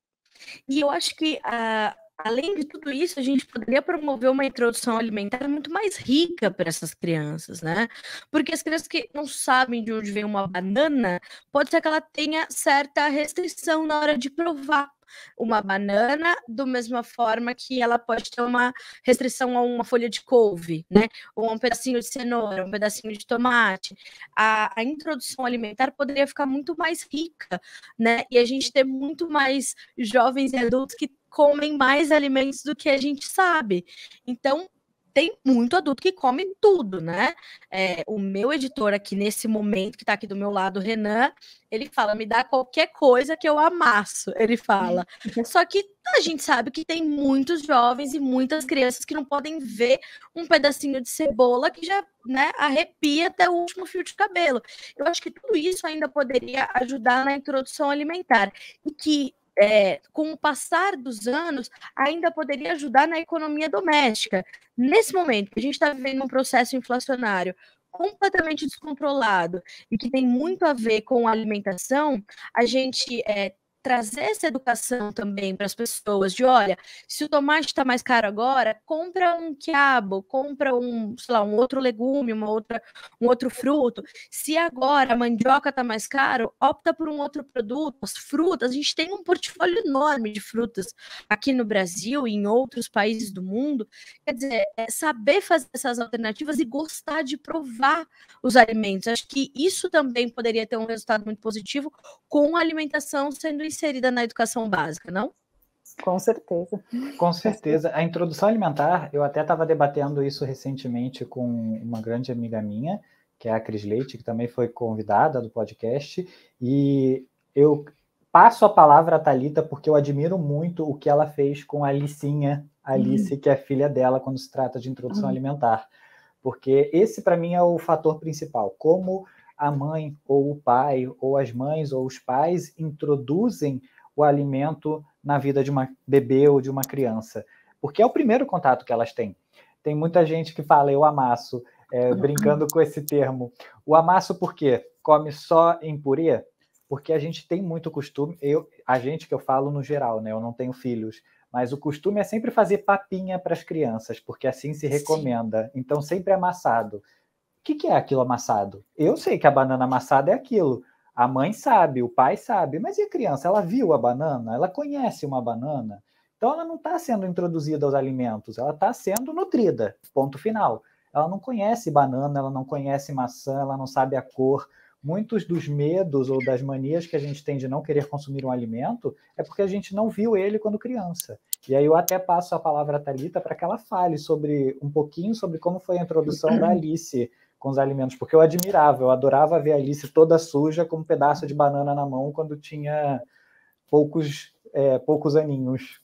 E eu acho que, uh, além de tudo isso, a gente poderia promover uma introdução alimentar muito mais rica para essas crianças, né? Porque as crianças que não sabem de onde vem uma banana, pode ser que ela tenha certa restrição na hora de provar uma banana, do mesma forma que ela pode ter uma restrição a uma folha de couve, né? Ou um pedacinho de cenoura, um pedacinho de tomate. A, a introdução alimentar poderia ficar muito mais rica, né? E a gente ter muito mais jovens e adultos que comem mais alimentos do que a gente sabe. Então, tem muito adulto que come tudo, né? É, o meu editor aqui nesse momento, que está aqui do meu lado, Renan, ele fala: me dá qualquer coisa que eu amasso. Ele fala. Uhum. Só que a gente sabe que tem muitos jovens e muitas crianças que não podem ver um pedacinho de cebola que já né, arrepia até o último fio de cabelo. Eu acho que tudo isso ainda poderia ajudar na introdução alimentar. E que é, com o passar dos anos, ainda poderia ajudar na economia doméstica. Nesse momento, a gente está vivendo um processo inflacionário completamente descontrolado e que tem muito a ver com a alimentação, a gente é, trazer essa educação também para as pessoas de olha, se o tomate está mais caro agora, compra um quiabo, compra um, sei lá, um outro legume, uma outra, um outro fruto. Se agora a mandioca está mais caro, opta por um outro produto, as frutas. A gente tem um portfólio enorme de frutas aqui no Brasil e em outros países do mundo. Quer dizer, é saber fazer essas alternativas e gostar de provar os alimentos. Acho que isso também poderia ter um resultado muito positivo com a alimentação sendo inserida na educação básica, não? Com certeza. Com certeza. A introdução alimentar, eu até estava debatendo isso recentemente com uma grande amiga minha, que é a Cris Leite, que também foi convidada do podcast, e eu passo a palavra à Talita porque eu admiro muito o que ela fez com a Alicinha, Alice, uhum. que é filha dela quando se trata de introdução uhum. alimentar. Porque esse para mim é o fator principal, como a mãe ou o pai, ou as mães ou os pais introduzem o alimento na vida de uma bebê ou de uma criança, porque é o primeiro contato que elas têm. Tem muita gente que fala, eu amasso, é, brincando com esse termo. O amasso por quê? Come só em purê? Porque a gente tem muito costume, eu, a gente que eu falo no geral, né? Eu não tenho filhos, mas o costume é sempre fazer papinha para as crianças, porque assim se recomenda. Sim. Então, sempre amassado. O que, que é aquilo amassado? Eu sei que a banana amassada é aquilo. A mãe sabe, o pai sabe, mas e a criança? Ela viu a banana? Ela conhece uma banana? Então ela não está sendo introduzida aos alimentos, ela está sendo nutrida. Ponto final. Ela não conhece banana, ela não conhece maçã, ela não sabe a cor. Muitos dos medos ou das manias que a gente tem de não querer consumir um alimento é porque a gente não viu ele quando criança. E aí eu até passo a palavra à Thalita para que ela fale sobre um pouquinho sobre como foi a introdução da Alice com os alimentos, porque eu admirava, eu adorava ver a Alice toda suja com um pedaço de banana na mão quando tinha poucos, é, poucos aninhos.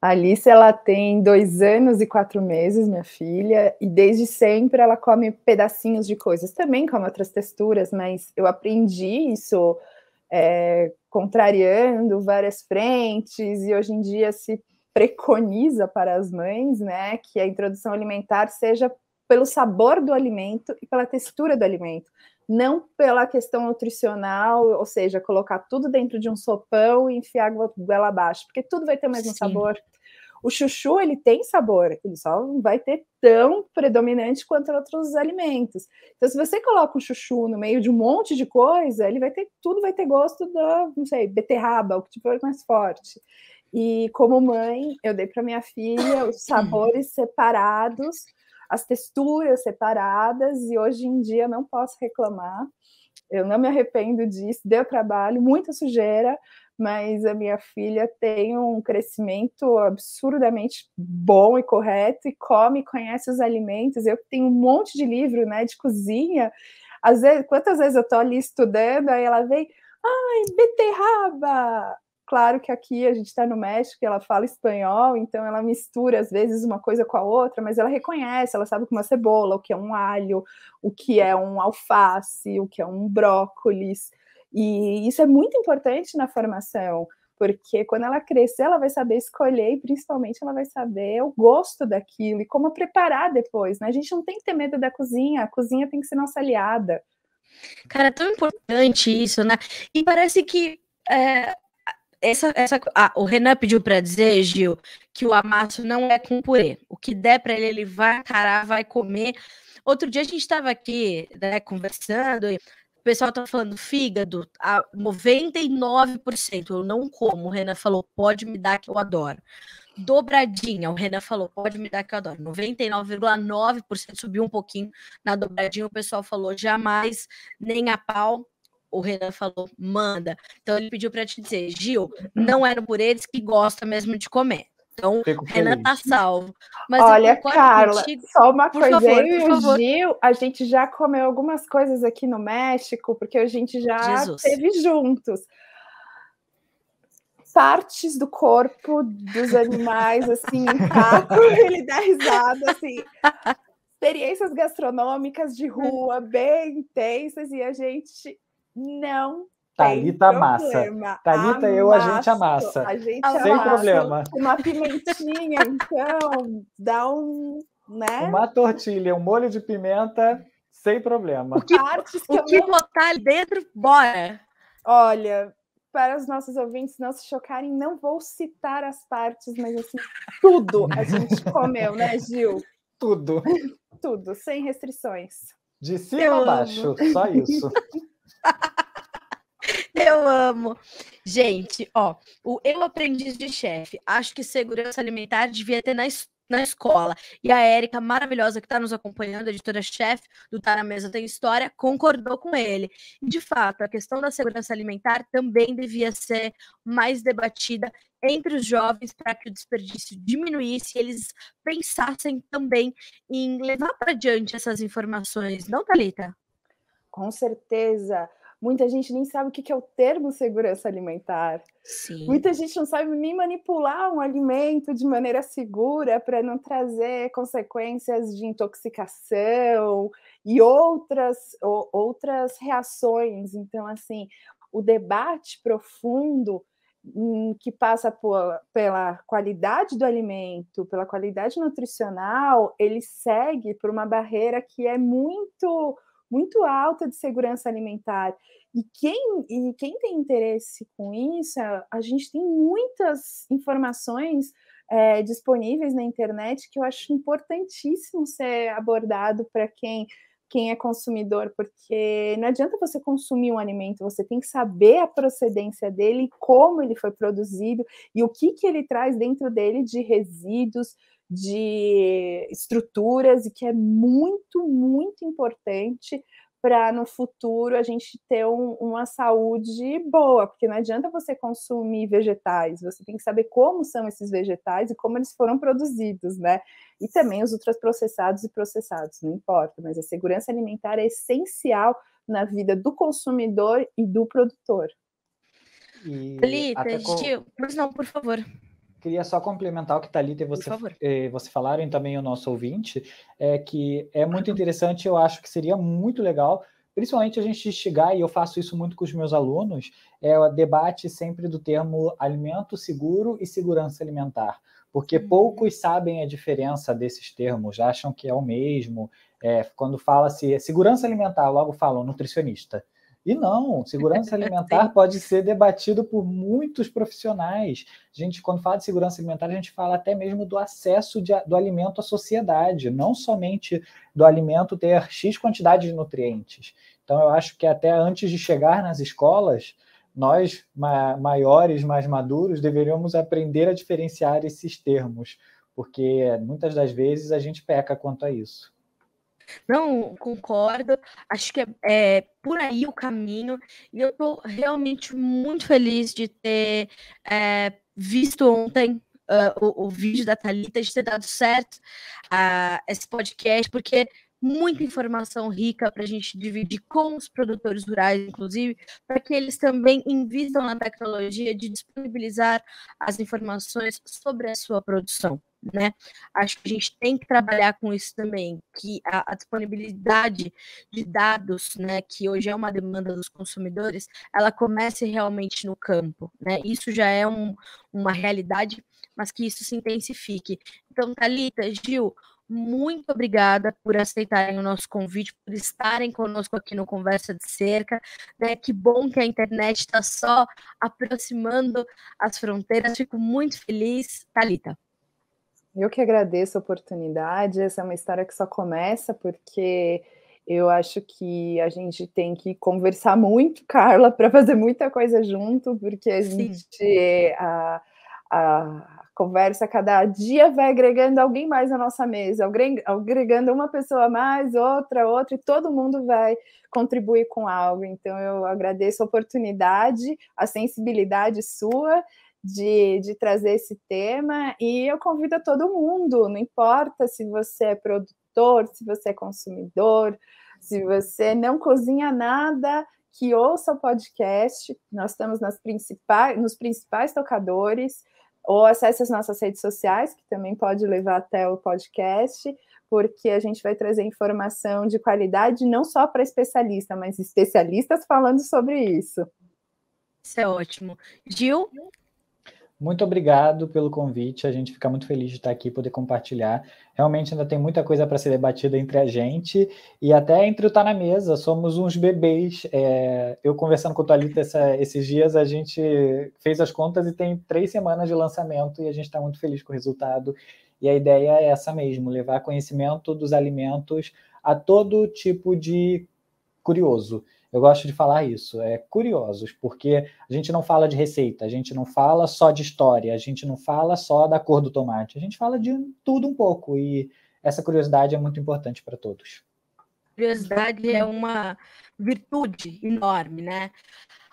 A Alice ela tem dois anos e quatro meses, minha filha, e desde sempre ela come pedacinhos de coisas. Também come outras texturas, mas eu aprendi isso é, contrariando várias frentes, e hoje em dia se preconiza para as mães, né, que a introdução alimentar seja pelo sabor do alimento e pela textura do alimento, não pela questão nutricional, ou seja, colocar tudo dentro de um sopão e enfiar goela abaixo, porque tudo vai ter o mesmo Sim. sabor. O chuchu, ele tem sabor, ele só não vai ter tão predominante quanto outros alimentos. Então, se você coloca o chuchu no meio de um monte de coisa, ele vai ter, tudo vai ter gosto da, não sei, beterraba, o que for mais forte. E como mãe, eu dei para minha filha os hum. sabores separados as texturas separadas, e hoje em dia não posso reclamar. Eu não me arrependo disso, deu trabalho, muita sujeira, mas a minha filha tem um crescimento absurdamente bom e correto e come, conhece os alimentos. Eu tenho um monte de livro, né, de cozinha. Às vezes, quantas vezes eu tô ali estudando, aí ela vem, ai, beterraba, Claro que aqui a gente está no México e ela fala espanhol, então ela mistura às vezes uma coisa com a outra, mas ela reconhece, ela sabe o que é uma cebola, o que é um alho, o que é um alface, o que é um brócolis. E isso é muito importante na formação, porque quando ela crescer, ela vai saber escolher e principalmente ela vai saber o gosto daquilo e como preparar depois, né? A gente não tem que ter medo da cozinha, a cozinha tem que ser nossa aliada. Cara, é tão importante isso, né? E parece que é, essa, essa, ah, o Renan pediu para dizer, Gil, que o amasso não é com purê. O que der para ele, ele vai encarar, vai comer. Outro dia a gente estava aqui né, conversando e o pessoal estava tá falando fígado, a 99% eu não como. O Renan falou, pode me dar que eu adoro. Dobradinha, o Renan falou, pode me dar que eu adoro. 99,9% subiu um pouquinho na dobradinha. O pessoal falou, jamais, nem a pau o Renan falou, manda. Então ele pediu para te dizer, Gil, hum. não era por eles que gosta mesmo de comer. Então, Fico Renan tá feliz. tá salvo. Mas Olha, Carla, contigo. só uma por coisa. Favor, eu e o Gil, a gente já comeu algumas coisas aqui no México, porque a gente já Jesus. teve juntos partes do corpo dos animais, assim, intacto, ele dá risada, assim. Experiências gastronômicas de rua bem intensas e a gente não Talita amassa. Talita eu a gente amassa. A gente Sem amassa. problema. Uma pimentinha, então, dá um, né? Uma tortilha, um molho de pimenta, sem problema. O que, Partes que, o que eu... botar ali dentro, bora. Olha, para os nossos ouvintes não se chocarem, não vou citar as partes, mas assim, tudo a gente comeu, né, Gil? Tudo. tudo, sem restrições. De cima eu a baixo, só isso. Eu amo. Gente, ó, o Eu Aprendiz de Chefe. Acho que segurança alimentar devia ter na na escola. E a Érica, maravilhosa, que está nos acompanhando, editora-chefe do Tá na Mesa Tem História, concordou com ele. E, de fato, a questão da segurança alimentar também devia ser mais debatida entre os jovens para que o desperdício diminuísse e eles pensassem também em levar para diante essas informações, não, Thalita? Com certeza. Muita gente nem sabe o que é o termo segurança alimentar. Sim. Muita gente não sabe nem manipular um alimento de maneira segura para não trazer consequências de intoxicação e outras, ou, outras reações. Então, assim, o debate profundo hum, que passa por, pela qualidade do alimento, pela qualidade nutricional, ele segue por uma barreira que é muito muito alta de segurança alimentar. E quem, e quem tem interesse com isso, a gente tem muitas informações é, disponíveis na internet que eu acho importantíssimo ser abordado para quem, quem é consumidor, porque não adianta você consumir um alimento, você tem que saber a procedência dele, como ele foi produzido e o que, que ele traz dentro dele de resíduos, de estruturas e que é muito, muito importante para no futuro a gente ter um, uma saúde boa, porque não adianta você consumir vegetais, você tem que saber como são esses vegetais e como eles foram produzidos, né? E também os ultraprocessados e processados, não importa, mas a segurança alimentar é essencial na vida do consumidor e do produtor. E Lita, com... não, por favor queria só complementar o que Thalita e você, e você falaram, e também o nosso ouvinte, é que é muito interessante, eu acho que seria muito legal, principalmente a gente chegar, e eu faço isso muito com os meus alunos, é o debate sempre do termo alimento seguro e segurança alimentar, porque uhum. poucos sabem a diferença desses termos, acham que é o mesmo, é, quando fala-se é segurança alimentar, logo falam nutricionista, e não, segurança alimentar pode ser debatido por muitos profissionais. A gente, quando fala de segurança alimentar, a gente fala até mesmo do acesso de, do alimento à sociedade, não somente do alimento ter X quantidade de nutrientes. Então, eu acho que até antes de chegar nas escolas, nós, ma maiores, mais maduros, deveríamos aprender a diferenciar esses termos, porque muitas das vezes a gente peca quanto a isso. Não, concordo. Acho que é, é, por aí o caminho. E eu estou realmente muito feliz de ter é, visto ontem uh, o, o, vídeo da Thalita, de ter dado certo uh, esse podcast, porque muita informação rica para a gente dividir com os produtores rurais, inclusive, para que eles também invistam na tecnologia de disponibilizar as informações sobre a sua produção né? Acho que a gente tem que trabalhar com isso também, que a, a, disponibilidade de dados, né, que hoje é uma demanda dos consumidores, ela comece realmente no campo, né? Isso já é um, uma realidade, mas que isso se intensifique. Então, Thalita, Gil, muito obrigada por aceitarem o nosso convite, por estarem conosco aqui no Conversa de Cerca. Né? Que bom que a internet está só aproximando as fronteiras. Fico muito feliz. Talita. Eu que agradeço a oportunidade. Essa é uma história que só começa porque eu acho que a gente tem que conversar muito, Carla, para fazer muita coisa junto, porque a gente a, a, conversa cada dia vai agregando alguém mais na nossa mesa, agregando uma pessoa mais, outra, outra, e todo mundo vai contribuir com algo. Então eu agradeço a oportunidade, a sensibilidade sua de, de trazer esse tema e eu convido a todo mundo, não importa se você é produtor, se você é consumidor, se você não cozinha nada, que ouça o podcast. Nós estamos nas principais, nos principais tocadores, ou acesse as nossas redes sociais, que também pode levar até o podcast, porque a gente vai trazer informação de qualidade não só para especialista, mas especialistas falando sobre isso. Isso é ótimo. Gil, muito obrigado pelo convite. A gente fica muito feliz de estar aqui, poder compartilhar. Realmente ainda tem muita coisa para ser debatida entre a gente e até entre o Tá na Mesa. Somos uns bebês. É, eu conversando com o Thalita essa, esses dias, a gente fez as contas e tem três semanas de lançamento e a gente está muito feliz com o resultado. E a ideia é essa mesmo: levar conhecimento dos alimentos a todo tipo de curioso. Eu gosto de falar isso, é curiosos, porque a gente não fala de receita, a gente não fala só de história, a gente não fala só da cor do tomate, a gente fala de tudo um pouco e essa curiosidade é muito importante para todos. Curiosidade é uma virtude enorme, né?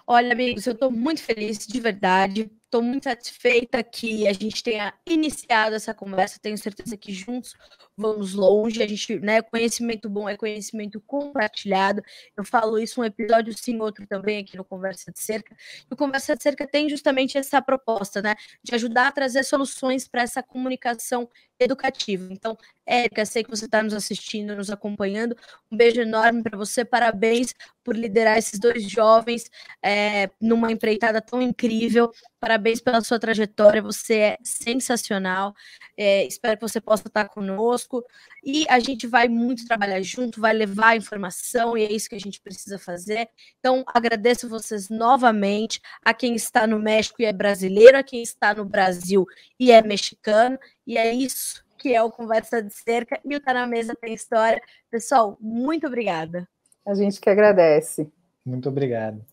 Olha, amigos, eu estou muito feliz, de verdade. Estou muito satisfeita que a gente tenha iniciado essa conversa. Tenho certeza que juntos vamos longe, a gente, né, conhecimento bom é conhecimento compartilhado. Eu falo isso um episódio sim, outro também aqui no Conversa de Cerca. E o Conversa de Cerca tem justamente essa proposta, né, de ajudar a trazer soluções para essa comunicação educativa. Então, Érica, sei que você está nos assistindo, nos acompanhando. Um beijo enorme para você, parabéns por liderar esses dois jovens é, numa empreitada tão incrível. Parabéns pela sua trajetória, você é sensacional. É, espero que você possa estar tá conosco conosco e a gente vai muito trabalhar junto, vai levar informação e é isso que a gente precisa fazer. Então, agradeço vocês novamente a quem está no México e é brasileiro, a quem está no Brasil e é mexicano. E é isso que é o Conversa de Cerca e o Tá na Mesa Tem História. Pessoal, muito obrigada. A gente que agradece. Muito obrigado.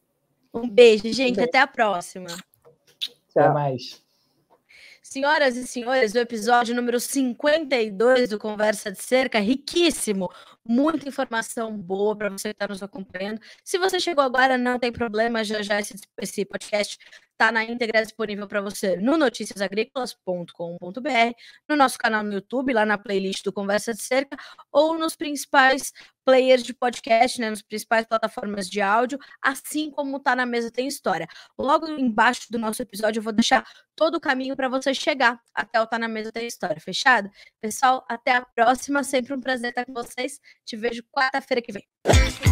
Um beijo, gente. Um beijo. Até a próxima. Tchau. Até mais. Senhoras e senhores, o episódio número 52 do Conversa de Cerca, riquíssimo, muita informação boa para você que está nos acompanhando. Se você chegou agora, não tem problema, já já esse, esse podcast está na íntegra disponível para você no noticiasagrícolas.com.br, no nosso canal no YouTube, lá na playlist do Conversa de Cerca, ou nos principais players de podcast, né, nas principais plataformas de áudio, assim como tá na mesa tem história. Logo embaixo do nosso episódio eu vou deixar todo o caminho para você chegar até o tá na mesa tem história, fechado? Pessoal, até a próxima, sempre um prazer estar com vocês. Te vejo quarta-feira que vem.